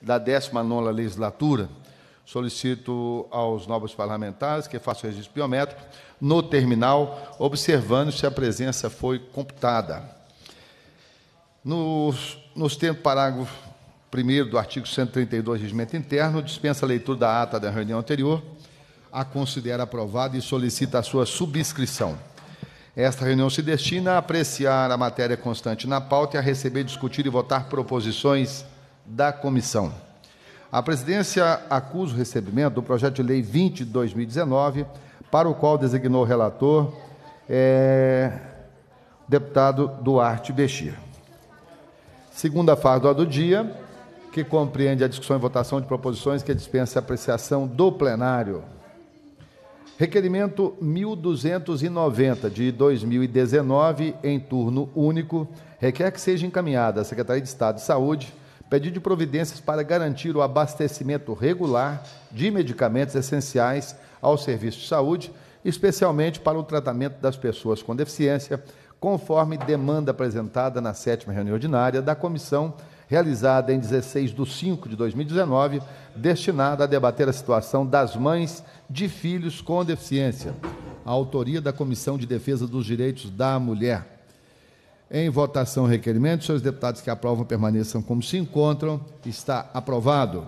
da 19ª legislatura. Solicito aos novos parlamentares que façam o registro biométrico no terminal, observando se a presença foi computada. Nos, nos termos do parágrafo 1 do artigo 132 do Regimento Interno, dispensa a leitura da ata da reunião anterior, a considera aprovada e solicita a sua subscrição. Esta reunião se destina a apreciar a matéria constante na pauta e a receber, discutir e votar proposições da comissão. A presidência acusa o recebimento do projeto de lei 20 de 2019, para o qual designou o relator é, deputado Duarte Bexir. Segunda fase do do dia, que compreende a discussão e votação de proposições que dispensa a apreciação do plenário. Requerimento 1290 de 2019, em turno único, requer que seja encaminhada à Secretaria de Estado de Saúde pedido de providências para garantir o abastecimento regular de medicamentos essenciais ao serviço de saúde, especialmente para o tratamento das pessoas com deficiência, conforme demanda apresentada na sétima reunião ordinária da comissão, realizada em 16 de 5 de 2019, destinada a debater a situação das mães de filhos com deficiência. A autoria da Comissão de Defesa dos Direitos da Mulher. Em votação, requerimento. Senhores deputados que aprovam, permaneçam como se encontram. Está aprovado.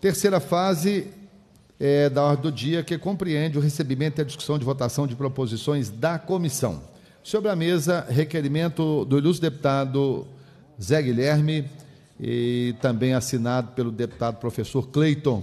Terceira fase é, da ordem do dia, que compreende o recebimento e a discussão de votação de proposições da comissão. Sobre a mesa, requerimento do ilustre deputado Zé Guilherme e também assinado pelo deputado professor Cleiton.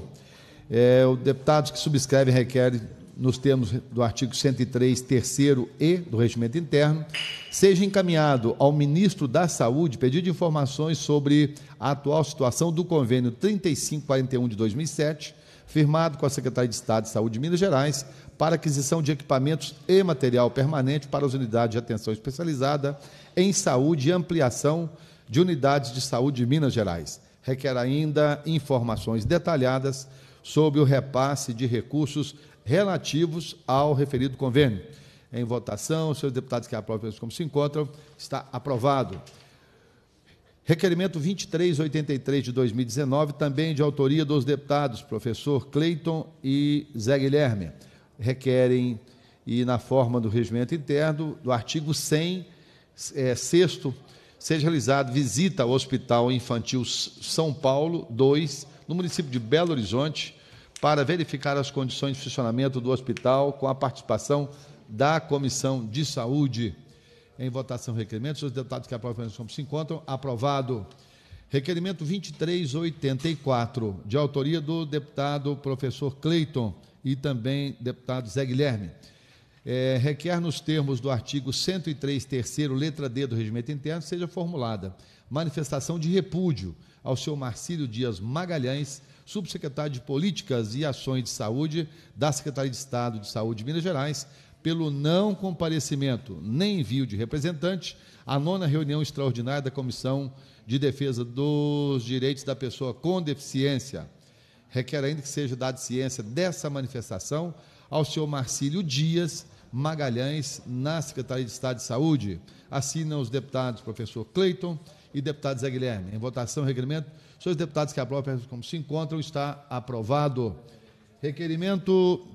É, os deputados que subscrevem requerem nos termos do artigo 103, terceiro e do Regimento Interno, seja encaminhado ao Ministro da Saúde pedido de informações sobre a atual situação do convênio 3541 de 2007, firmado com a Secretaria de Estado de Saúde de Minas Gerais, para aquisição de equipamentos e material permanente para as unidades de atenção especializada em saúde e ampliação de unidades de saúde de Minas Gerais. Requer ainda informações detalhadas sobre o repasse de recursos relativos ao referido convênio. Em votação, os senhores deputados que aprovam como se encontram, está aprovado. Requerimento 2383 de 2019, também de autoria dos deputados professor Cleiton e Zé Guilherme. Requerem, e na forma do regimento interno, do artigo 100, é, sexto, seja realizada visita ao Hospital Infantil São Paulo 2, no município de Belo Horizonte, para verificar as condições de funcionamento do hospital com a participação da Comissão de Saúde. Em votação, requerimento. Os deputados que aprovam se encontram. Aprovado. Requerimento 2384, de autoria do deputado professor Cleiton e também deputado Zé Guilherme. É, requer, nos termos do artigo 103, terceiro, letra D do regimento interno, seja formulada manifestação de repúdio ao senhor Marcílio Dias Magalhães, subsecretário de Políticas e Ações de Saúde da Secretaria de Estado de Saúde de Minas Gerais, pelo não comparecimento nem envio de representante à nona reunião extraordinária da Comissão de Defesa dos Direitos da Pessoa com Deficiência. Requer ainda que seja dada ciência dessa manifestação ao senhor Marcílio Dias Magalhães, na Secretaria de Estado de Saúde. Assinam os deputados professor Cleiton, e deputado Zé Guilherme. Em votação, requerimento. Senhores deputados que aprovam, como se encontram, está aprovado. Requerimento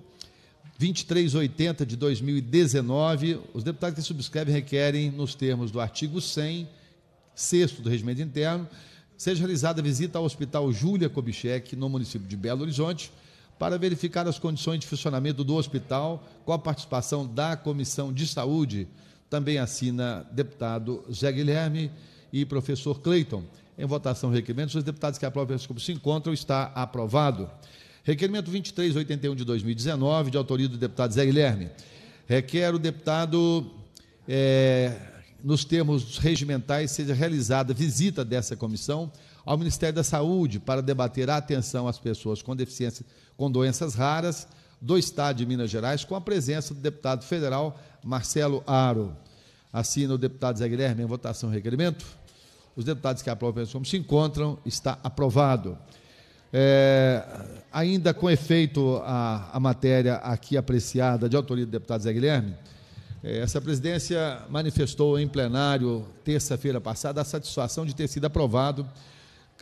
2380 de 2019. Os deputados que subscrevem requerem, nos termos do artigo 100, sexto do Regimento Interno, seja realizada visita ao Hospital Júlia Kobichek, no município de Belo Horizonte, para verificar as condições de funcionamento do hospital, com a participação da Comissão de Saúde. Também assina deputado Zé Guilherme e professor Cleiton. Em votação, requerimento. Os deputados que aprovam como se encontram, está aprovado. Requerimento 2381 de 2019, de autoria do deputado Zé Guilherme. Requer o deputado, é, nos termos regimentais, seja realizada visita dessa comissão ao Ministério da Saúde para debater a atenção às pessoas com deficiência, com doenças raras do Estado de Minas Gerais, com a presença do deputado federal Marcelo Aro. Assina o deputado Zé Guilherme em votação requerimento. Os deputados que aprovam como se encontram, está aprovado. É, ainda com efeito a, a, matéria aqui apreciada de autoria do deputado Zé Guilherme, é, essa presidência manifestou em plenário, terça-feira passada, a satisfação de ter sido aprovado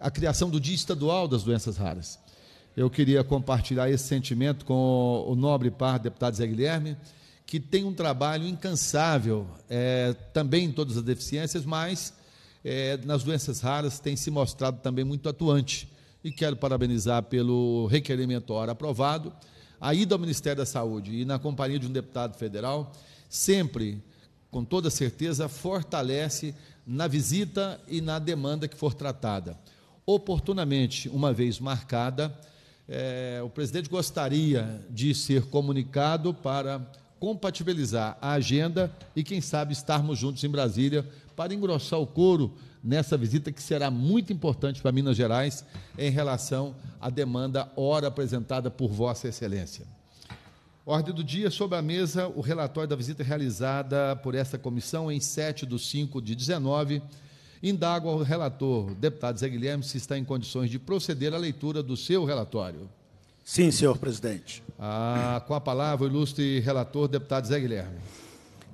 a criação do Dia Estadual das Doenças Raras. Eu queria compartilhar esse sentimento com o nobre par deputado Zé Guilherme, que tem um trabalho incansável é, também em todas as deficiências, mas é, nas doenças raras tem se mostrado também muito atuante. E quero parabenizar pelo requerimento hora aprovado, a ida ao Ministério da Saúde e na companhia de um deputado federal, sempre, com toda certeza, fortalece na visita e na demanda que for tratada. Oportunamente, uma vez marcada, é, o presidente gostaria de ser comunicado para compatibilizar a agenda e, quem sabe, estarmos juntos em Brasília para engrossar o couro nessa visita que será muito importante para Minas Gerais em relação à demanda ora apresentada por Vossa Excelência. Ordem do dia, sobre a mesa, o relatório da visita realizada por esta comissão em 7 de 5 de 19. Indago ao relator, deputado Zé Guilherme, se está em condições de proceder à leitura do seu relatório. Sim, senhor presidente. Ah, com a palavra, o ilustre relator, deputado Zé Guilherme.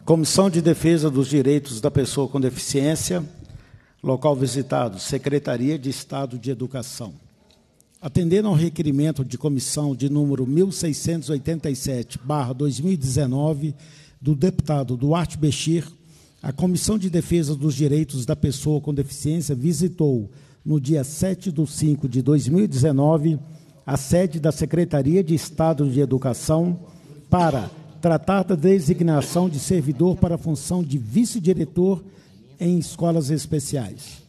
Comissão de Defesa dos Direitos da Pessoa com Deficiência, local visitado, Secretaria de Estado de Educação. Atendendo ao requerimento de comissão de número 1687-2019, do deputado Duarte Bechir, a Comissão de Defesa dos Direitos da Pessoa com Deficiência visitou, no dia 7 de 5 de 2019, a sede da Secretaria de Estado de Educação para tratar da designação de servidor para a função de vice-diretor em escolas especiais.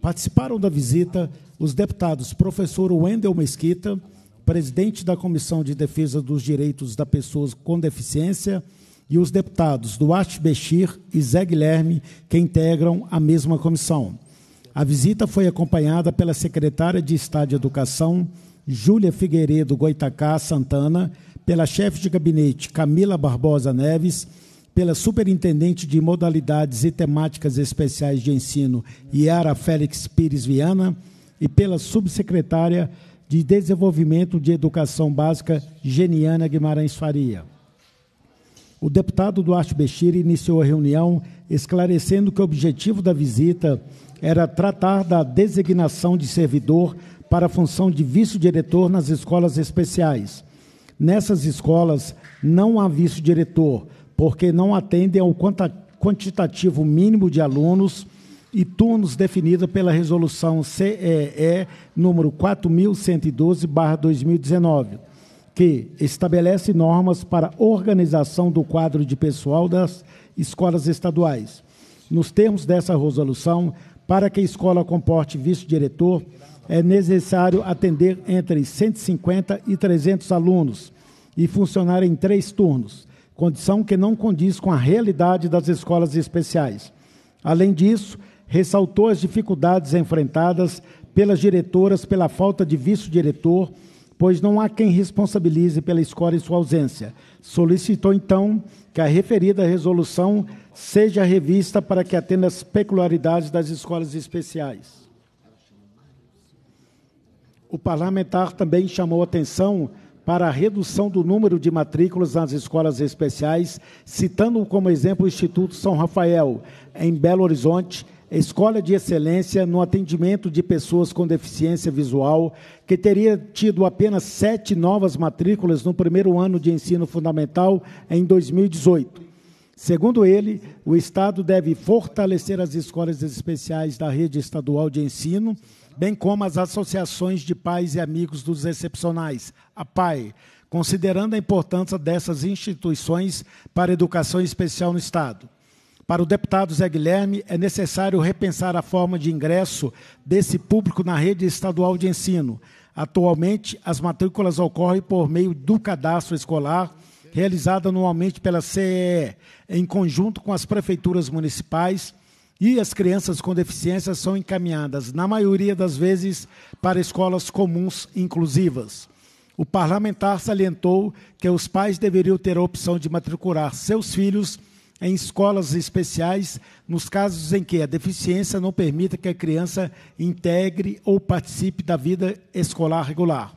Participaram da visita os deputados professor Wendel Mesquita, presidente da Comissão de Defesa dos Direitos da Pessoa com Deficiência, e os deputados Duarte Bechir e Zé Guilherme, que integram a mesma comissão. A visita foi acompanhada pela secretária de Estado de Educação, Júlia Figueiredo Goitacá Santana, pela chefe de gabinete Camila Barbosa Neves, pela superintendente de modalidades e temáticas especiais de ensino Yara Félix Pires Viana e pela subsecretária de Desenvolvimento de Educação Básica Geniana Guimarães Faria. O deputado Duarte Bechira iniciou a reunião esclarecendo que o objetivo da visita era tratar da designação de servidor para a função de vice-diretor nas escolas especiais. Nessas escolas não há vice-diretor, porque não atendem ao quantitativo mínimo de alunos e turnos definido pela resolução CEE número 4112/2019, que estabelece normas para organização do quadro de pessoal das escolas estaduais. Nos termos dessa resolução, para que a escola comporte vice-diretor, é necessário atender entre 150 e 300 alunos e funcionar em três turnos, condição que não condiz com a realidade das escolas especiais. Além disso, ressaltou as dificuldades enfrentadas pelas diretoras pela falta de vice-diretor, pois não há quem responsabilize pela escola e sua ausência. Solicitou, então, que a referida resolução seja revista para que atenda às peculiaridades das escolas especiais. O parlamentar também chamou atenção para a redução do número de matrículas nas escolas especiais, citando como exemplo o Instituto São Rafael, em Belo Horizonte, escola de excelência no atendimento de pessoas com deficiência visual, que teria tido apenas sete novas matrículas no primeiro ano de ensino fundamental em 2018. Segundo ele, o Estado deve fortalecer as escolas especiais da rede estadual de ensino bem como as associações de pais e amigos dos excepcionais, a PAE, considerando a importância dessas instituições para a educação especial no Estado. Para o deputado Zé Guilherme, é necessário repensar a forma de ingresso desse público na rede estadual de ensino. Atualmente, as matrículas ocorrem por meio do cadastro escolar, realizado anualmente pela CEE, em conjunto com as prefeituras municipais, e as crianças com deficiência são encaminhadas, na maioria das vezes, para escolas comuns inclusivas. O parlamentar salientou que os pais deveriam ter a opção de matricular seus filhos em escolas especiais nos casos em que a deficiência não permita que a criança integre ou participe da vida escolar regular.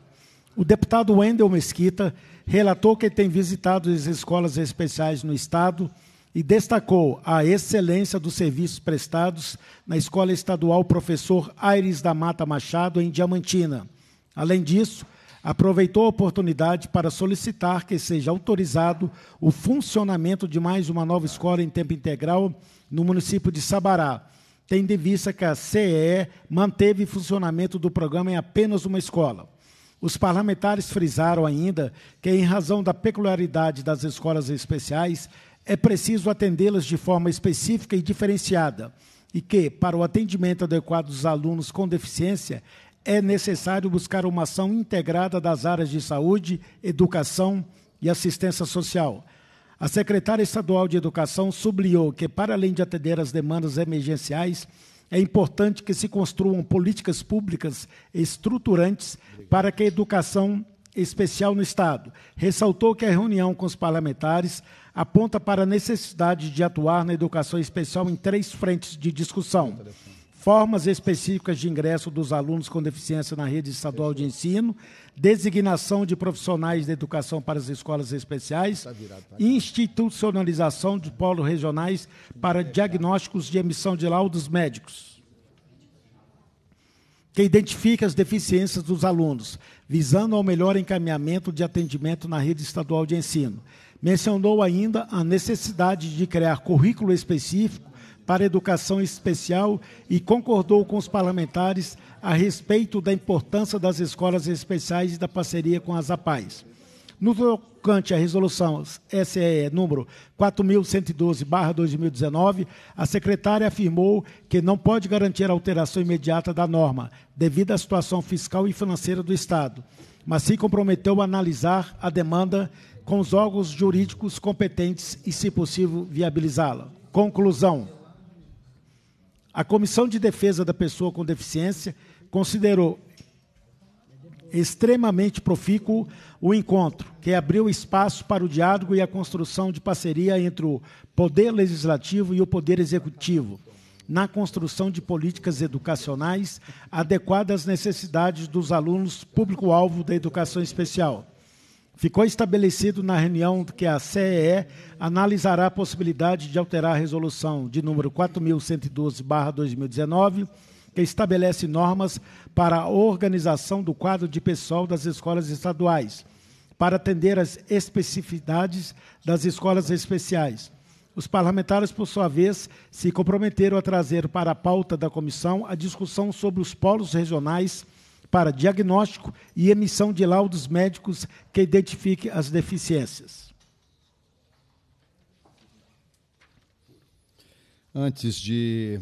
O deputado Wendel Mesquita relatou que tem visitado as escolas especiais no Estado e destacou a excelência dos serviços prestados na Escola Estadual Professor Aires da Mata Machado, em Diamantina. Além disso, aproveitou a oportunidade para solicitar que seja autorizado o funcionamento de mais uma nova escola em tempo integral no município de Sabará, tendo em vista que a CEE manteve funcionamento do programa em apenas uma escola. Os parlamentares frisaram ainda que, em razão da peculiaridade das escolas especiais, é preciso atendê-las de forma específica e diferenciada, e que, para o atendimento adequado dos alunos com deficiência, é necessário buscar uma ação integrada das áreas de saúde, educação e assistência social. A secretária estadual de Educação sublinhou que, para além de atender às demandas emergenciais, é importante que se construam políticas públicas estruturantes para que a educação especial no Estado. Ressaltou que a reunião com os parlamentares aponta para a necessidade de atuar na educação especial em três frentes de discussão: formas específicas de ingresso dos alunos com deficiência na rede estadual de ensino, designação de profissionais da educação para as escolas especiais, tá institucionalização de polos regionais para diagnósticos de emissão de laudos médicos que identifica as deficiências dos alunos, visando ao melhor encaminhamento de atendimento na rede estadual de ensino. Mencionou ainda a necessidade de criar currículo específico para educação especial e concordou com os parlamentares a respeito da importância das escolas especiais e da parceria com as APAES. No tocante à resolução SEE número 4112/2019, a secretária afirmou que não pode garantir a alteração imediata da norma, devido à situação fiscal e financeira do estado, mas se comprometeu a analisar a demanda com os órgãos jurídicos competentes e, se possível, viabilizá-la. Conclusão. A Comissão de Defesa da Pessoa com Deficiência considerou extremamente profícuo o encontro, que abriu espaço para o diálogo e a construção de parceria entre o Poder Legislativo e o Poder Executivo, na construção de políticas educacionais adequadas às necessidades dos alunos público-alvo da educação especial Ficou estabelecido na reunião que a CEE analisará a possibilidade de alterar a resolução de número 4112/2019, que estabelece normas para a organização do quadro de pessoal das escolas estaduais, para atender às especificidades das escolas especiais. Os parlamentares, por sua vez, se comprometeram a trazer para a pauta da comissão a discussão sobre os polos regionais para diagnóstico e emissão de laudos médicos que identifiquem as deficiências. Antes de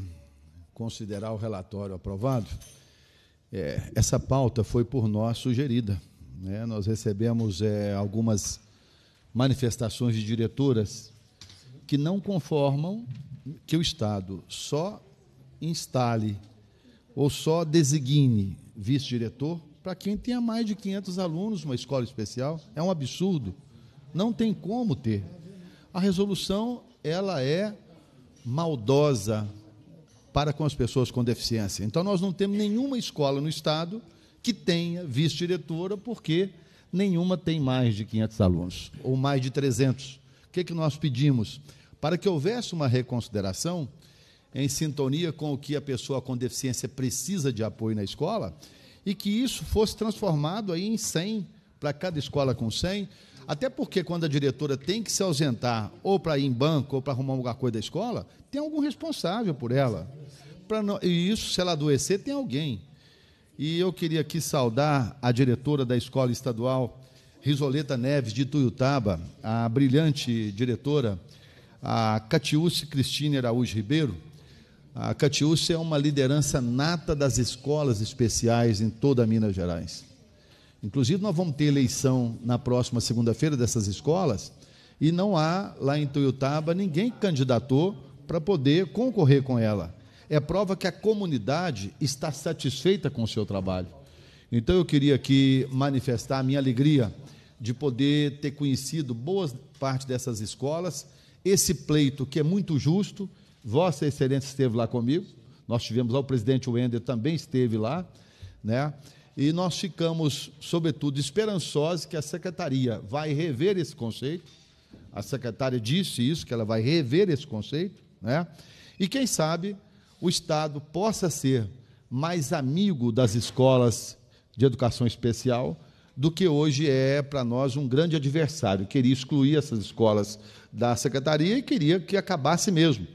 considerar o relatório aprovado, é, essa pauta foi por nós sugerida. Né? Nós recebemos é, algumas manifestações de diretoras que não conformam que o Estado só instale ou só designe vice-diretor para quem tenha mais de 500 alunos uma escola especial. É um absurdo. Não tem como ter. A resolução ela é maldosa para com as pessoas com deficiência. Então nós não temos nenhuma escola no estado que tenha vice-diretora porque nenhuma tem mais de 500 alunos ou mais de 300. O que é que nós pedimos? Para que houvesse uma reconsideração em sintonia com o que a pessoa com deficiência precisa de apoio na escola, e que isso fosse transformado aí em 100, para cada escola com 100, até porque quando a diretora tem que se ausentar, ou para ir em banco, ou para arrumar alguma coisa da escola, tem algum responsável por ela. Não, e isso, se ela adoecer, tem alguém. E eu queria aqui saudar a diretora da Escola Estadual Risoleta Neves de Tuiutaba, a brilhante diretora, a Catiúce Cristine Araújo Ribeiro, a Catiúcia é uma liderança nata das escolas especiais em toda Minas Gerais. Inclusive, nós vamos ter eleição na próxima segunda-feira dessas escolas e não há lá em Tuiutaba ninguém candidatou para poder concorrer com ela. É prova que a comunidade está satisfeita com o seu trabalho. Então, eu queria aqui manifestar a minha alegria de poder ter conhecido boa parte dessas escolas, esse pleito que é muito justo Vossa Excelência esteve lá comigo, nós tivemos lá, o presidente Wender também esteve lá, né? E nós ficamos, sobretudo, esperançosos que a secretaria vai rever esse conceito. A secretária disse isso, que ela vai rever esse conceito, né? E quem sabe o Estado possa ser mais amigo das escolas de educação especial do que hoje é para nós um grande adversário. Queria excluir essas escolas da secretaria e queria que acabasse mesmo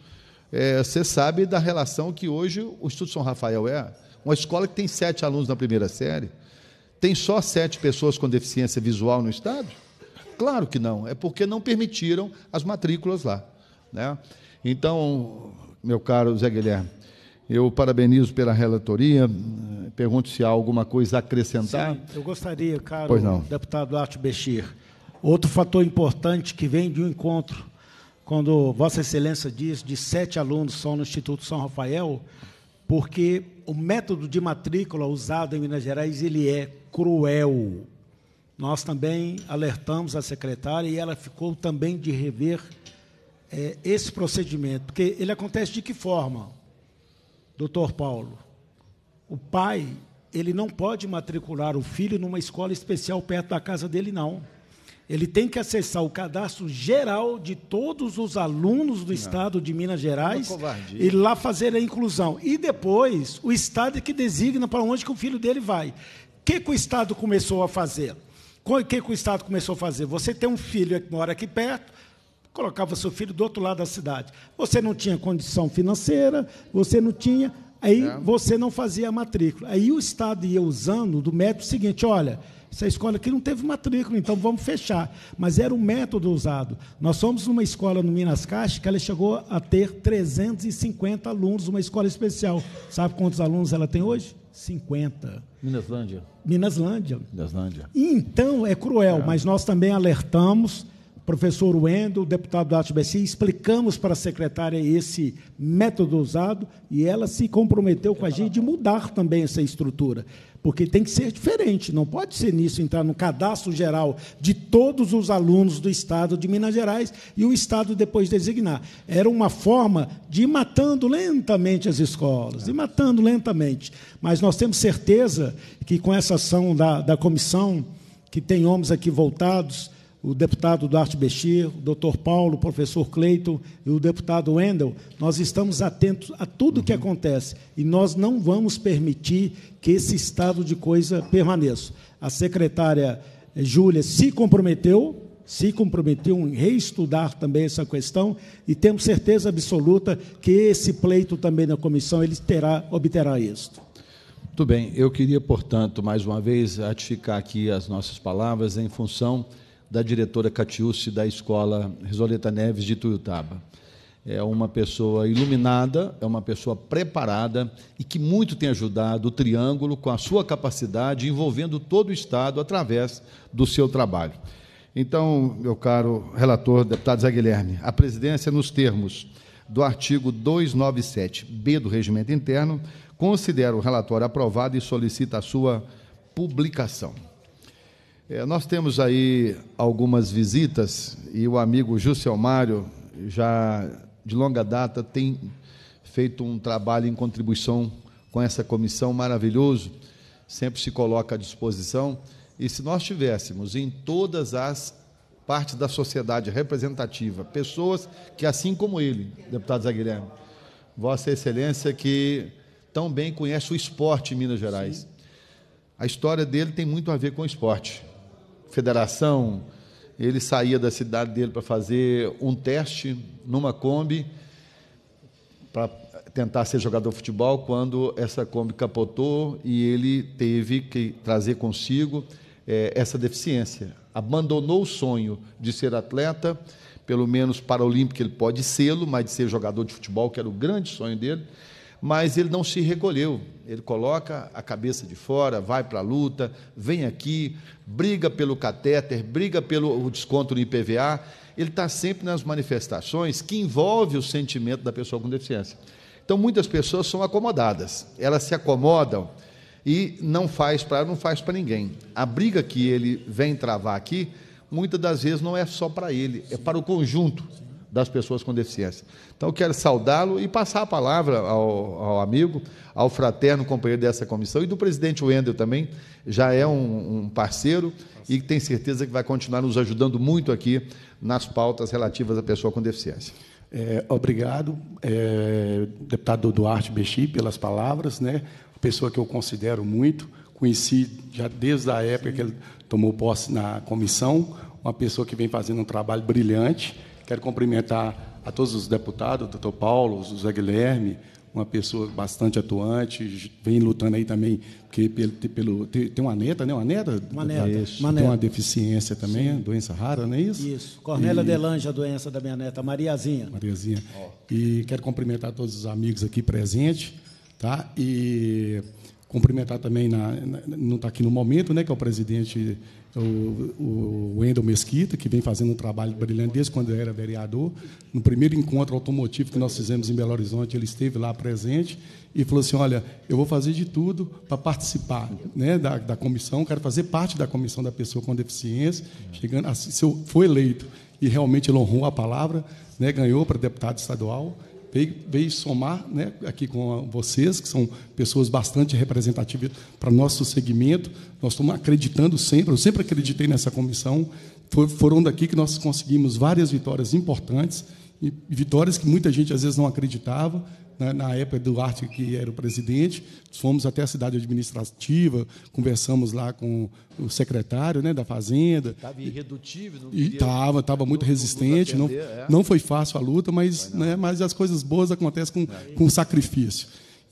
é, você sabe da relação que hoje o Instituto São Rafael é. Uma escola que tem sete alunos na primeira série, tem só sete pessoas com deficiência visual no estado? Claro que não, é porque não permitiram as matrículas lá. Né? Então, meu caro Zé Guilherme, eu parabenizo pela relatoria. Pergunto se há alguma coisa a acrescentar. Sim, eu gostaria, caro deputado Arthur Bechir. Outro fator importante que vem de um encontro quando Vossa Excelência diz de sete alunos só no Instituto São Rafael, porque o método de matrícula usado em Minas Gerais ele é cruel. Nós também alertamos a secretária e ela ficou também de rever é, esse procedimento, porque ele acontece de que forma, doutor Paulo? O pai ele não pode matricular o filho numa escola especial perto da casa dele, não ele tem que acessar o cadastro geral de todos os alunos do estado de Minas Gerais e lá fazer a inclusão. E depois, o estado é que designa para onde que o filho dele vai. O que, que o estado começou a fazer? O que, que o estado começou a fazer? Você tem um filho que mora aqui perto, colocava seu filho do outro lado da cidade. Você não tinha condição financeira, você não tinha. Aí é. você não fazia a matrícula. Aí o Estado ia usando do método seguinte: olha, essa escola aqui não teve matrícula, então vamos fechar. Mas era o um método usado. Nós somos numa escola no Minas Caixa que ela chegou a ter 350 alunos, uma escola especial. Sabe quantos alunos ela tem hoje? 50. Minaslândia. Minaslândia. Minaslândia. Então, é cruel, é. mas nós também alertamos professor Wendel, deputado da HBC, explicamos para a secretária esse método usado e ela se comprometeu com a gente de mudar também essa estrutura porque tem que ser diferente, não pode ser nisso entrar no cadastro geral de todos os alunos do estado de Minas Gerais e o estado depois designar. Era uma forma de ir matando lentamente as escolas, de ir matando lentamente. Mas nós temos certeza que com essa ação da, da comissão, que tem homens aqui voltados o deputado Duarte Bechir, o doutor Paulo, o professor Cleiton e o deputado Wendel, nós estamos atentos a tudo o que acontece e nós não vamos permitir que esse estado de coisa permaneça. A secretária eh, Júlia se comprometeu, se comprometeu em reestudar também essa questão e temos certeza absoluta que esse pleito também na comissão ele terá, obterá êxito. Muito bem, eu queria, portanto, mais uma vez ratificar aqui as nossas palavras em função da diretora Catiúce da Escola Risoleta Neves de Tuiutaba. É uma pessoa iluminada, é uma pessoa preparada e que muito tem ajudado o Triângulo com a sua capacidade, envolvendo todo o Estado através do seu trabalho. Então, meu caro relator, deputado Zé Guilherme, a presidência, nos termos do artigo 297b do Regimento Interno, considera o relatório aprovado e solicita a sua publicação. É, nós temos aí algumas visitas e o amigo Juscelmário já de longa data tem feito um trabalho em contribuição com essa comissão maravilhoso, sempre se coloca à disposição. E se nós tivéssemos em todas as partes da sociedade representativa pessoas que, assim como ele, deputado Zé Guilherme, Vossa Excelência, que tão bem conhece o esporte em Minas Gerais. Sim. A história dele tem muito a ver com o esporte federação, ele saía da cidade dele para fazer um teste numa Kombi para tentar ser jogador de futebol quando essa Kombi capotou e ele teve que trazer consigo é, essa deficiência. Abandonou o sonho de ser atleta, pelo menos para Olímpico ele pode sê-lo, mas de ser jogador de futebol, que era o grande sonho dele, mas ele não se recolheu. Ele coloca a cabeça de fora, vai para a luta, vem aqui, briga pelo catéter, briga pelo desconto no IPVA. Ele está sempre nas manifestações que envolve o sentimento da pessoa com deficiência. Então, muitas pessoas são acomodadas, elas se acomodam e não faz para não faz para ninguém. A briga que ele vem travar aqui, muitas das vezes não é só para ele, é para o conjunto das pessoas com deficiência. Então, eu quero saudá-lo e passar a palavra ao, ao, amigo, ao fraterno companheiro dessa comissão e do presidente Wendel também, já é um, um parceiro e tem certeza que vai continuar nos ajudando muito aqui nas pautas relativas à pessoa com deficiência. É, obrigado, é, deputado Duarte Bexi, pelas palavras, né? pessoa que eu considero muito, conheci já desde a época Sim. que ele tomou posse na comissão, uma pessoa que vem fazendo um trabalho brilhante Quero cumprimentar a todos os deputados, o doutor Paulo, o José Guilherme, uma pessoa bastante atuante, vem lutando aí também, porque pelo, pelo, tem, uma neta, né? Uma neta? Uma neta. Uma neta. Tem uma deficiência também, Sim. doença rara, não é isso? Isso. Cornélia e... Delange, a doença da minha neta, Mariazinha. Mariazinha. Oh. E quero cumprimentar todos os amigos aqui presentes, tá? E cumprimentar também, na, na, não está aqui no momento, né, que é o presidente, é o, o Wendel Mesquita, que vem fazendo um trabalho brilhante desde quando era vereador. No primeiro encontro automotivo que nós fizemos em Belo Horizonte, ele esteve lá presente e falou assim, olha, eu vou fazer de tudo para participar né, da, da comissão, quero fazer parte da comissão da pessoa com deficiência, chegando, assim, foi eleito e realmente ele honrou a palavra, né, ganhou para deputado estadual veio, veio somar né, aqui com vocês, que são pessoas bastante representativas para nosso segmento. Nós estamos acreditando sempre, eu sempre acreditei nessa comissão. foram daqui que nós conseguimos várias vitórias importantes e vitórias que muita gente às vezes não acreditava. Né? Na época do Arte, que era o presidente, fomos até a cidade administrativa, conversamos lá com o secretário né, da Fazenda. Estava irredutível, não Estava, estava muito resistente. não, é. não foi fácil a luta, mas, né, mas as coisas boas acontecem com, é. com sacrifício.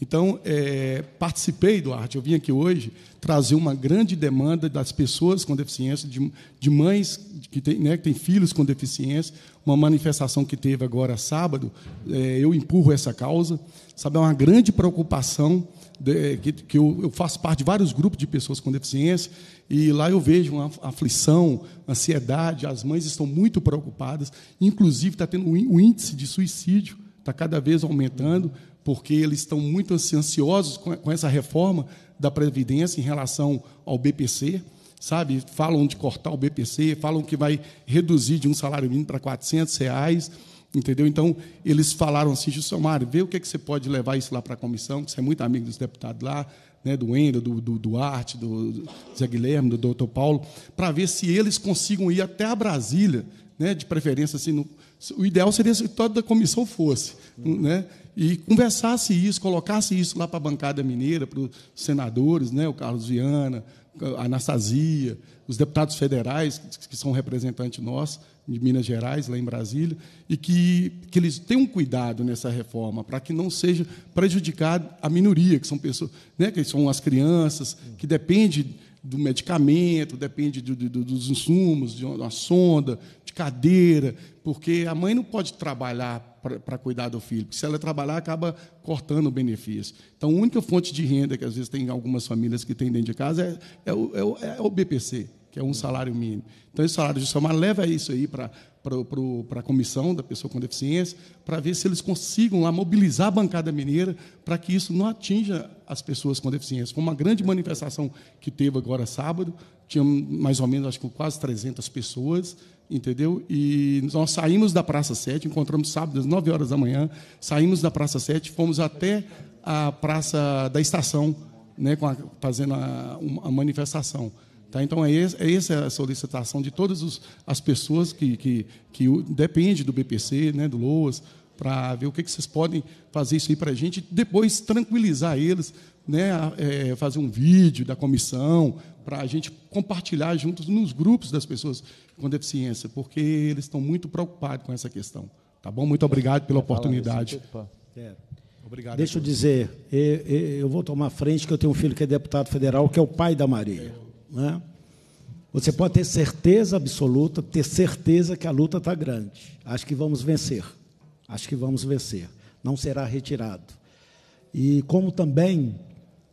Então, é, participei do arte. Eu vim aqui hoje trazer uma grande demanda das pessoas com deficiência, de, de mães que têm né, filhos com deficiência, uma manifestação que teve agora sábado, é, eu empurro essa causa, sabe, é uma grande preocupação, de, é, que, que eu, eu, faço parte de vários grupos de pessoas com deficiência, e lá eu vejo uma aflição, ansiedade, as mães estão muito preocupadas, inclusive está tendo o índice de suicídio, está cada vez aumentando, porque eles estão muito ansiosos com, com essa reforma da Previdência em relação ao BPC, sabe? Falam de cortar o BPC, falam que vai reduzir de um salário mínimo para 400 reais, entendeu? Então, eles falaram assim, Gilson vê o que, é que você pode levar isso lá para a comissão, que você é muito amigo dos deputados lá, né, do Endo do, do Duarte, do Zé Guilherme, do doutor Paulo, para ver se eles consigam ir até a Brasília, né, de preferência, assim, no, o ideal seria se toda a comissão fosse, né? e conversasse isso, colocasse isso lá para a bancada mineira, para os senadores, né? o Carlos Viana, a Anastasia, os deputados federais, que são representantes nossos, de Minas Gerais, lá em Brasília, e que, que eles tenham cuidado nessa reforma, para que não seja prejudicada a minoria, que são pessoas, né, que são as crianças, que dependem do medicamento, depende do, do, dos insumos, de uma sonda, de cadeira, porque a mãe não pode trabalhar para cuidar do filho, porque se ela trabalhar, acaba cortando o benefício. Então, a única fonte de renda que às vezes tem algumas famílias que têm dentro de casa é, é, o, é, o, é o BPC, que é um salário mínimo. Então, esse salário de somar leva isso aí para a comissão da pessoa com deficiência, para ver se eles consigam lá mobilizar a bancada mineira para que isso não atinja as pessoas com deficiência. Foi uma grande manifestação que teve agora sábado, tinha mais ou menos, acho que quase 300 pessoas, entendeu? E nós saímos da Praça 7, encontramos sábado às 9 horas da manhã, saímos da Praça 7, fomos até a Praça da Estação, né, a, fazendo a, uma, manifestação. Tá? Então, é, esse, é, essa a solicitação de todas os, as pessoas que, que, que dependem do BPC, né, do LOAS, para ver o que, que vocês podem fazer isso aí para a gente, depois tranquilizar eles, né, é, fazer um vídeo da comissão para a gente compartilhar juntos nos grupos das pessoas com deficiência, porque eles estão muito preocupados com essa questão. Tá bom? Muito obrigado pela oportunidade. É. Obrigado. Deixa eu dizer, eu vou tomar frente que eu tenho um filho que é deputado federal, que é o pai da Maria. Né? Você pode ter certeza absoluta, ter certeza que a luta está grande. Acho que vamos vencer. Acho que vamos vencer. Não será retirado. E como também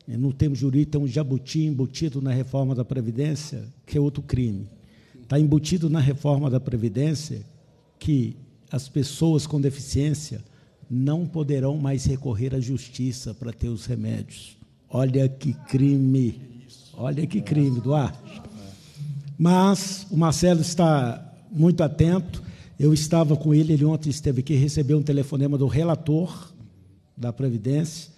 é, no termo jurídico, tem um jabuti embutido na reforma da Previdência, que é outro crime. Está embutido na reforma da Previdência que as pessoas com deficiência não poderão mais recorrer à justiça para ter os remédios. Olha que crime! Olha que crime, Duarte. Mas o Marcelo está muito atento. Eu estava com ele, ele ontem esteve aqui, recebeu um telefonema do relator da Previdência,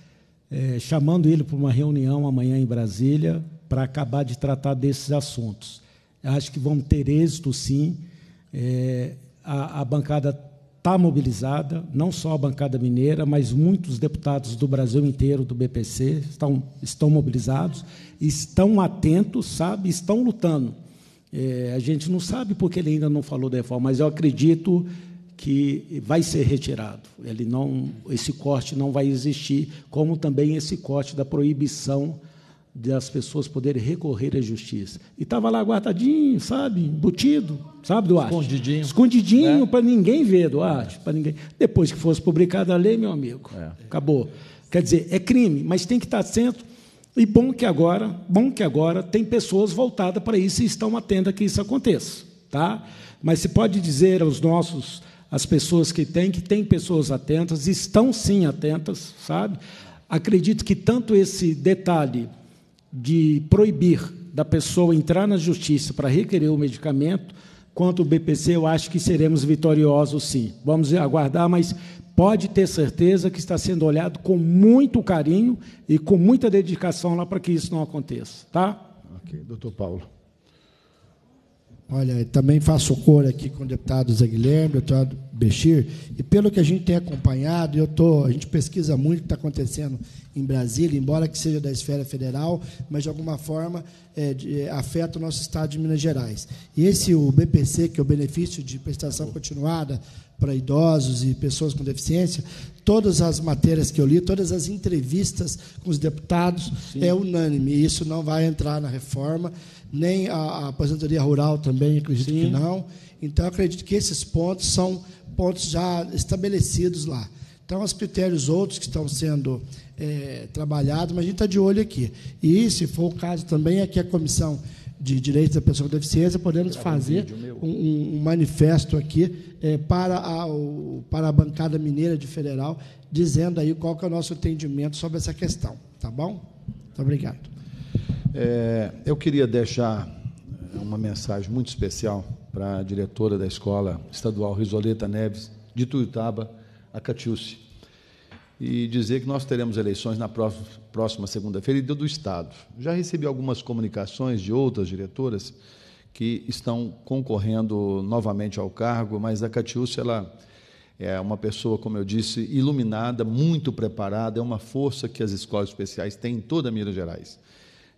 é, chamando ele para uma reunião amanhã em Brasília para acabar de tratar desses assuntos. Acho que vamos ter êxito, sim. É, a, a bancada está mobilizada, não só a bancada mineira, mas muitos deputados do Brasil inteiro do BPC estão, estão mobilizados, estão atentos, sabe, estão lutando. É, a gente não sabe porque ele ainda não falou da reforma, mas eu acredito que vai ser retirado. Ele não, esse corte não vai existir, como também esse corte da proibição das pessoas poderem recorrer à justiça. E estava lá guardadinho, sabe, embutido, sabe, Duarte? Escondidinho. Escondidinho, né? para ninguém ver, Duarte, é. para ninguém. Depois que fosse publicada a lei, meu amigo, é. acabou. Quer dizer, é crime, mas tem que estar atento. E bom que agora, bom que agora tem pessoas voltadas para isso e estão atentas que isso aconteça, tá? Mas se pode dizer aos nossos as pessoas que têm, que têm pessoas atentas, estão sim atentas, sabe? Acredito que tanto esse detalhe de proibir da pessoa entrar na justiça para requerer o medicamento, quanto o BPC, eu acho que seremos vitoriosos sim. Vamos aguardar, mas pode ter certeza que está sendo olhado com muito carinho e com muita dedicação lá para que isso não aconteça, tá? Ok, doutor Paulo. Olha, também faço cor aqui com o deputado Zé Guilherme, deputado Bechir, e pelo que a gente tem acompanhado, eu tô, a gente pesquisa muito o que está acontecendo em Brasília, embora que seja da esfera federal, mas de alguma forma é, de, é, afeta o nosso estado de Minas Gerais. E esse o BPC, que é o benefício de prestação continuada para idosos e pessoas com deficiência, todas as matérias que eu li, todas as entrevistas com os deputados Sim. é unânime. E isso não vai entrar na reforma nem a, a aposentadoria rural também, acredito Sim. que não. Então, acredito que esses pontos são pontos já estabelecidos lá. Então, os critérios outros que estão sendo é, trabalhados, mas a gente está de olho aqui. E, se for o caso também, aqui a Comissão de Direitos da Pessoa com Deficiência, podemos fazer um, um manifesto aqui é, para, a, o, para a bancada mineira de federal, dizendo aí qual que é o nosso entendimento sobre essa questão. Tá bom? Muito obrigado. É, eu queria deixar é, uma mensagem muito especial para a diretora da Escola Estadual Risoleta Neves, de Tuiutaba, a Catiúce, e dizer que nós teremos eleições na próxima segunda-feira e deu do Estado. Já recebi algumas comunicações de outras diretoras que estão concorrendo novamente ao cargo, mas a Catiúce, ela é uma pessoa, como eu disse, iluminada, muito preparada, é uma força que as escolas especiais têm em toda Minas Gerais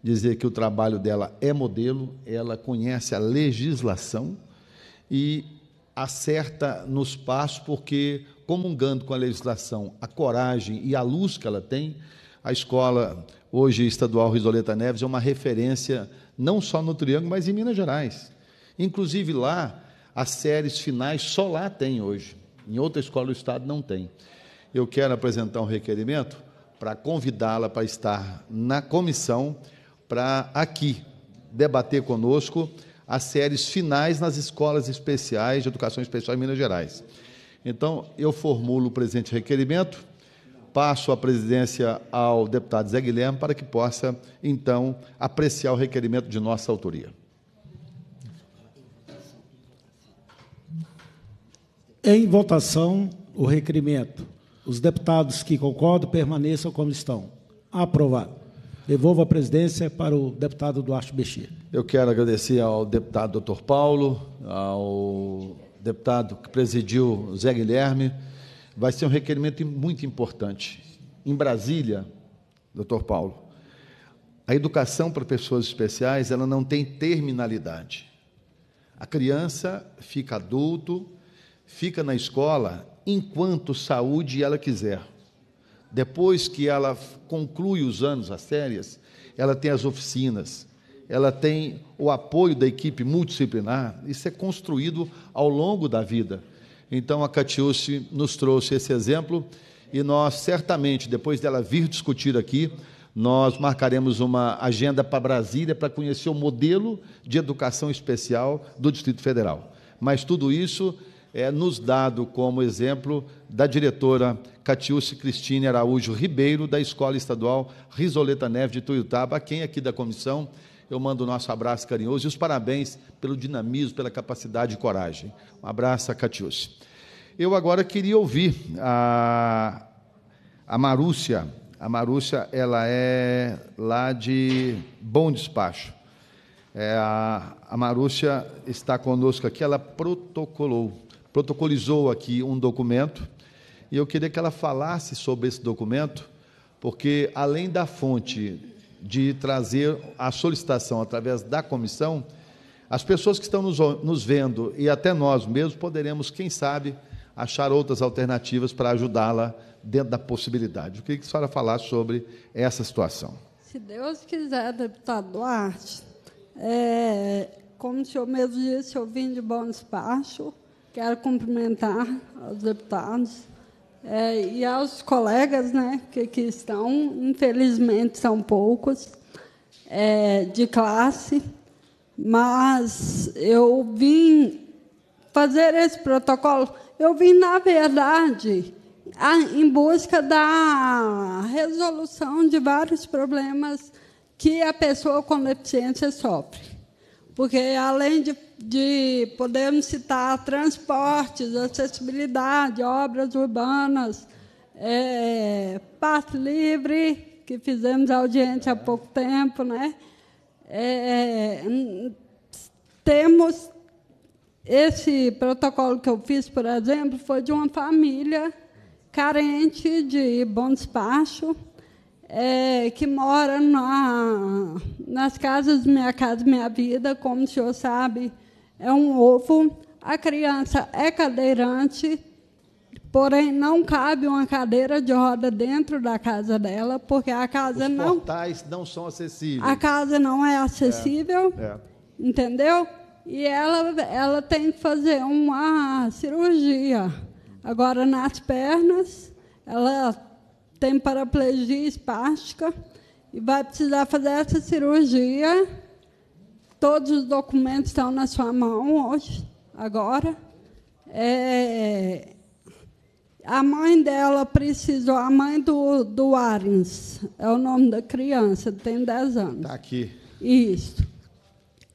dizer que o trabalho dela é modelo, ela conhece a legislação e acerta nos passos, porque, comungando com a legislação, a coragem e a luz que ela tem, a escola, hoje estadual Risoleta Neves, é uma referência não só no Triângulo, mas em Minas Gerais. Inclusive lá, as séries finais só lá tem hoje. Em outra escola do Estado não tem. Eu quero apresentar um requerimento para convidá-la para estar na comissão para aqui debater conosco as séries finais nas escolas especiais de educação especial em Minas Gerais. Então, eu formulo o presente requerimento, passo a presidência ao deputado Zé Guilherme para que possa, então, apreciar o requerimento de nossa autoria. Em votação, o requerimento. Os deputados que concordam permaneçam como estão. Aprovado. Devolvo a presidência para o deputado Duarte Bechir. Eu quero agradecer ao deputado Dr. Paulo, ao deputado que presidiu Zé Guilherme. Vai ser um requerimento muito importante. Em Brasília, doutor Paulo, a educação para pessoas especiais ela não tem terminalidade. A criança fica adulto, fica na escola enquanto saúde ela quiser. Depois que ela conclui os anos, as férias, ela tem as oficinas, ela tem o apoio da equipe multidisciplinar. Isso é construído ao longo da vida. Então a Catiúce nos trouxe esse exemplo e nós certamente, depois dela vir discutir aqui, nós marcaremos uma agenda para Brasília para conhecer o modelo de educação especial do Distrito Federal. Mas tudo isso é nos dado como exemplo da diretora Catiúce Cristine Araújo Ribeiro, da Escola Estadual Risoleta Neve de Tuiutaba, a quem é aqui da comissão eu mando o nosso abraço carinhoso e os parabéns pelo dinamismo, pela capacidade e coragem. Um abraço a Eu agora queria ouvir a, a Marúcia. A Marúcia, ela é lá de Bom Despacho. É, a, a Marúcia está conosco aqui, ela protocolou, protocolizou aqui um documento e eu queria que ela falasse sobre esse documento, porque além da fonte de trazer a solicitação através da comissão, as pessoas que estão nos, nos vendo e até nós mesmos poderemos, quem sabe, achar outras alternativas para ajudá-la dentro da possibilidade. Eu queria que a senhora falasse sobre essa situação. Se Deus quiser, deputado Duarte, é, como o senhor mesmo disse, eu vim de Bom Despacho. Quero cumprimentar os deputados é, e aos colegas né, que, que estão, infelizmente são poucos, é, de classe, mas eu vim fazer esse protocolo. Eu vim, na verdade, a, em busca da resolução de vários problemas que a pessoa com deficiência sofre. Porque, além de de podemos citar transportes, acessibilidade, obras urbanas, é, livre, que fizemos audiência há pouco tempo, né? É, é, temos esse protocolo que eu fiz, por exemplo, foi de uma família carente de bom despacho, é, que mora na, nas casas Minha Casa Minha Vida, como o senhor sabe, é um ovo, a criança é cadeirante, porém não cabe uma cadeira de roda dentro da casa dela, porque a casa Os não. Os portais não são acessíveis. A casa não é acessível, é, é. entendeu? E ela, ela tem que fazer uma cirurgia. Agora, nas pernas, ela tem paraplegia espástica e vai precisar fazer essa cirurgia Todos os documentos estão na sua mão hoje, agora. É, a mãe dela precisou, a mãe do, do Arins, é o nome da criança, tem 10 anos. Está aqui. Isso.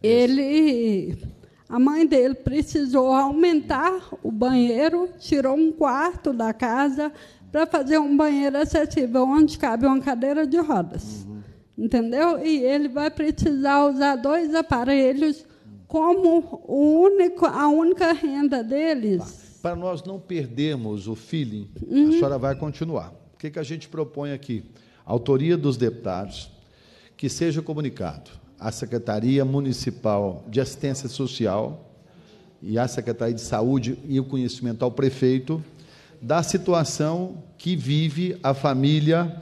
Ele, a mãe dele precisou aumentar o banheiro, tirou um quarto da casa para fazer um banheiro acessível, onde cabe uma cadeira de rodas entendeu? E ele vai precisar usar dois aparelhos como único, a única renda deles. Tá. para nós não perdermos o feeling, uhum. a senhora vai continuar. O que, que a gente propõe aqui? Autoria dos deputados, que seja comunicado à Secretaria Municipal de Assistência Social e à Secretaria de Saúde e o conhecimento ao prefeito da situação que vive a família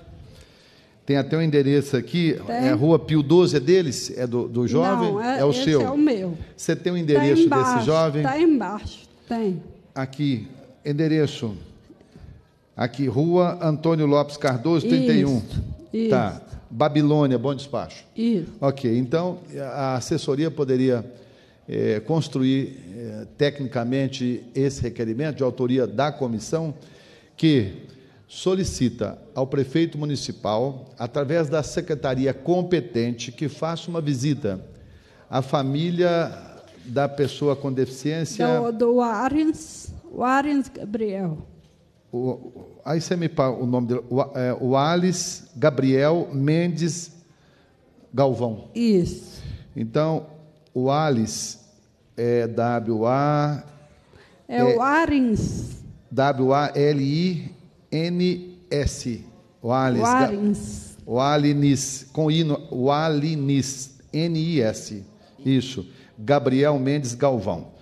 tem até um endereço aqui, tem. é Rua Pio 12, é deles? É do, do jovem? Não, é, é o seu? é o meu. Você tem o um endereço tá embaixo, desse jovem? Está embaixo, tem. Aqui, endereço. Aqui, Rua Antônio Lopes Cardoso, 31. Isso, isso. Tá. Babilônia, Bom Despacho. Isso. Ok, então a assessoria poderia é, construir é, tecnicamente esse requerimento de autoria da comissão que solicita ao prefeito municipal, através da secretaria competente, que faça uma visita à família da pessoa com deficiência. Do, do Arins, Arins Gabriel. O, aí você me fala o nome dele. O, é, o Alice Gabriel Mendes Galvão. Isso. Então, o Alice é W-A. É, é o Arins. W-A-L-I NS. S Wallins. Wallins. Com I. No, I NIS. Isso. Gabriel Mendes Galvão.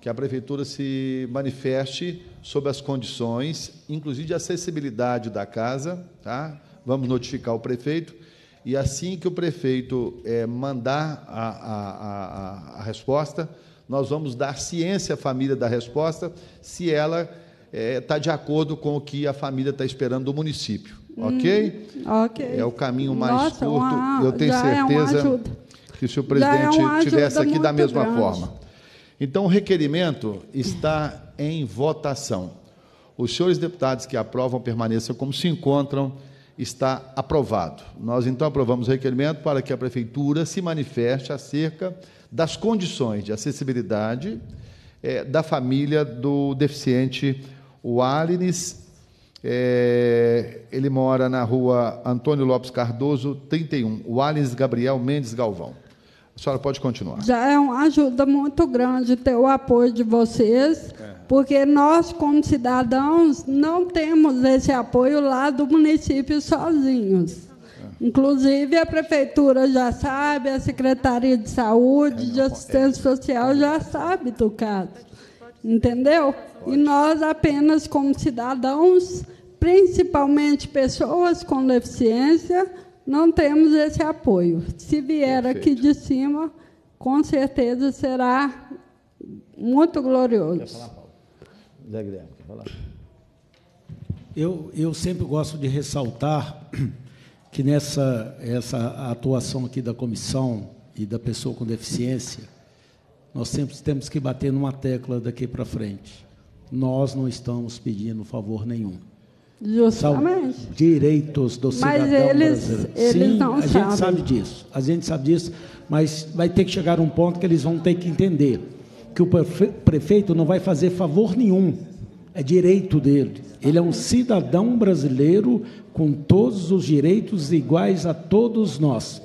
Que a prefeitura se manifeste sobre as condições, inclusive de acessibilidade da casa, tá? Vamos notificar o prefeito. E assim que o prefeito é, mandar a, a, a, a resposta, nós vamos dar ciência à família da resposta, se ela está é, tá de acordo com o que a família está esperando do município, hum, ok? Ok. É o caminho mais Nossa, é curto. Uma, eu tenho é certeza é que se o é presidente é tivesse aqui da mesma grande. forma. Então, o requerimento está em votação. Os senhores deputados que aprovam permaneçam como se encontram. Está aprovado. Nós então aprovamos o requerimento para que a prefeitura se manifeste acerca das condições de acessibilidade é, da família do deficiente o Alines, é, ele mora na rua Antônio Lopes Cardoso, 31. O Alines Gabriel Mendes Galvão. A senhora pode continuar. Já é uma ajuda muito grande ter o apoio de vocês, é. porque nós, como cidadãos, não temos esse apoio lá do município sozinhos. É. Inclusive, a prefeitura já sabe, a Secretaria de Saúde, é, não, de é. Assistência Social já sabe do caso entendeu? E nós apenas como cidadãos, principalmente pessoas com deficiência, não temos esse apoio. Se vier Perfeito. aqui de cima, com certeza será muito glorioso. Eu, eu sempre gosto de ressaltar que nessa essa atuação aqui da comissão e da pessoa com deficiência, nós sempre temos que bater numa tecla daqui para frente. Nós não estamos pedindo favor nenhum. Justamente. São direitos do cidadão mas eles, brasileiro. Eles Sim, não a sabem. gente sabe disso. A gente sabe disso, mas vai ter que chegar um ponto que eles vão ter que entender que o prefeito não vai fazer favor nenhum. É direito dele. Ele é um cidadão brasileiro com todos os direitos iguais a todos nós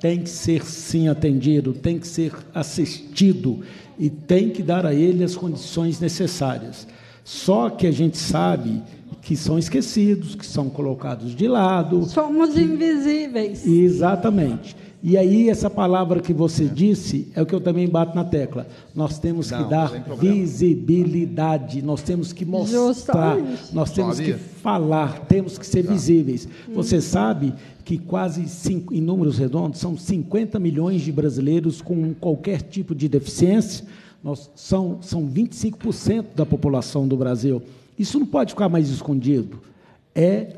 tem que ser sim atendido, tem que ser assistido e tem que dar a ele as condições necessárias. Só que a gente sabe que são esquecidos, que são colocados de lado. Somos que... invisíveis. Exatamente. E aí, essa palavra que você disse é o que eu também bato na tecla. Nós temos não, que dar visibilidade, nós temos que mostrar, Justamente. nós temos Sabia. que falar, temos que ser tá. visíveis. Hum. Você sabe que quase, cinco, em números redondos, são 50 milhões de brasileiros com qualquer tipo de deficiência, nós, são, são 25% da população do Brasil. Isso não pode ficar mais escondido. É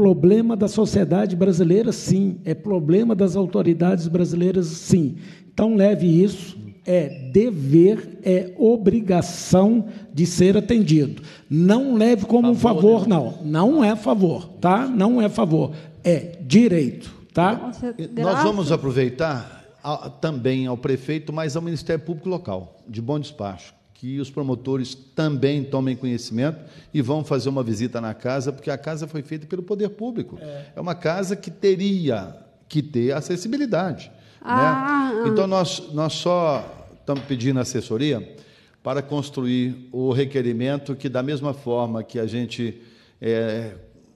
problema da sociedade brasileira, sim. É problema das autoridades brasileiras, sim. Então, leve isso. É dever, é obrigação de ser atendido. Não leve como favor, um favor, né? não. Não é favor, tá? Não é favor. É direito, tá? Nossa, Nós vamos aproveitar a, também ao prefeito, mas ao Ministério Público Local, de bom despacho que os promotores também tomem conhecimento e vão fazer uma visita na casa, porque a casa foi feita pelo poder público. É, é uma casa que teria que ter acessibilidade. Ah. Né? Ah. Então, nós, nós só estamos pedindo assessoria para construir o requerimento que, da mesma forma que a gente é,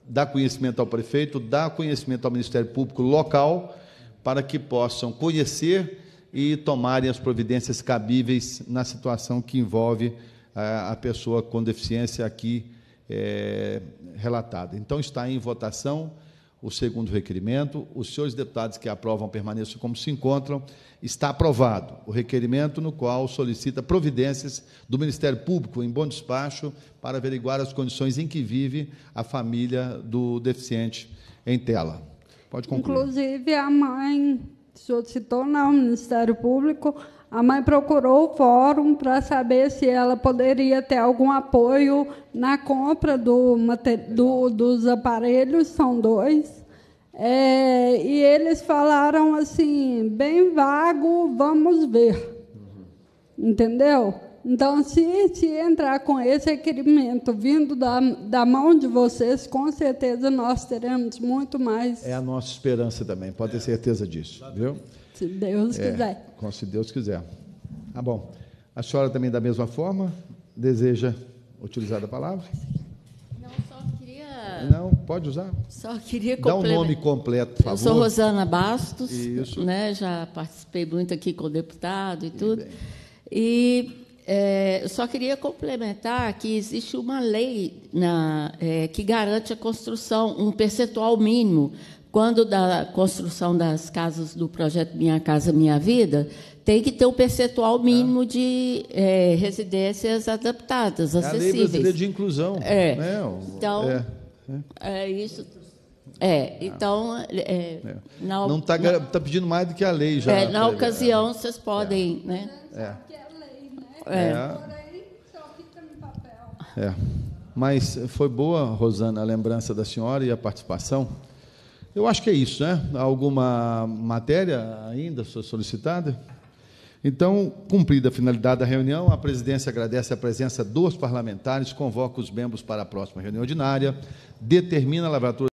dá conhecimento ao prefeito, dá conhecimento ao Ministério Público local, para que possam conhecer e tomarem as providências cabíveis na situação que envolve eh, a, pessoa com deficiência aqui é, relatada. Então, está em votação o segundo requerimento. Os senhores deputados que aprovam permaneçam como se encontram. Está aprovado o requerimento no qual solicita providências do Ministério Público em bom despacho para averiguar as condições em que vive a família do deficiente em tela. Pode concluir. Inclusive, a mãe se não, o Ministério Público. A mãe procurou o fórum para saber se ela poderia ter algum apoio na compra do, do, dos aparelhos, são dois. É, e eles falaram assim, bem vago, vamos ver. Uhum. Entendeu? Então, se, se entrar com esse requerimento vindo da, da mão de vocês, com certeza nós teremos muito mais. É a nossa esperança também, pode ter certeza disso, viu? Se Deus é, quiser. Com, se Deus quiser. Tá ah, bom. A senhora também, da mesma forma, deseja utilizar a palavra? Não, só queria. Não, pode usar. Só queria complementar. Dá o um nome completo, por favor. Eu sou Rosana Bastos, Isso. Né, já participei muito aqui com o deputado e tudo. e é, eu só queria complementar que existe uma lei na, é, que garante a construção, um percentual mínimo. Quando da construção das casas do projeto Minha Casa Minha Vida, tem que ter um percentual mínimo é. de é, residências adaptadas, acessíveis. Tá é a lei de inclusão. É. Né? Então, é, é. é isso. É, então, é, é. na, não está tá pedindo mais do que a lei já. na tá ocasião, vocês podem, né? É. É. é. é. Mas foi boa, Rosana, a lembrança da senhora e a participação. Eu acho que é isso, né? Alguma matéria ainda solicitada? Então, cumprida a finalidade da reunião, a presidência agradece a presença dos parlamentares, convoca os membros para a próxima reunião ordinária, determina a lavratura.